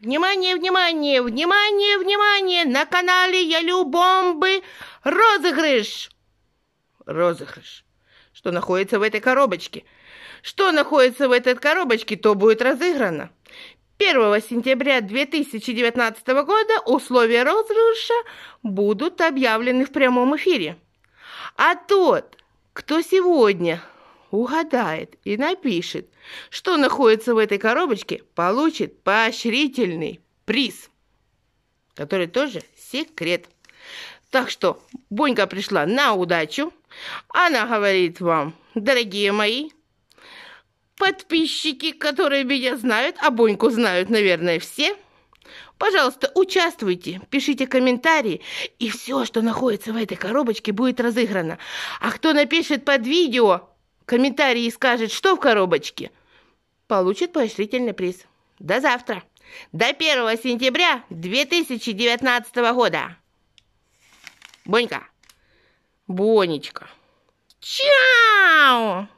Внимание, внимание, внимание, внимание! На канале Ялю Бомбы розыгрыш! Розыгрыш. Что находится в этой коробочке? Что находится в этой коробочке, то будет разыграно. 1 сентября 2019 года условия розыгрыша будут объявлены в прямом эфире. А тот, кто сегодня угадает и напишет, что находится в этой коробочке, получит поощрительный приз, который тоже секрет. Так что Бонька пришла на удачу. Она говорит вам, дорогие мои, подписчики, которые меня знают, а Боньку знают, наверное, все – Пожалуйста, участвуйте, пишите комментарии, и все, что находится в этой коробочке, будет разыграно. А кто напишет под видео комментарии и скажет, что в коробочке, получит поощрительный приз. До завтра. До 1 сентября 2019 года. Бонька. Бонечка. Чао!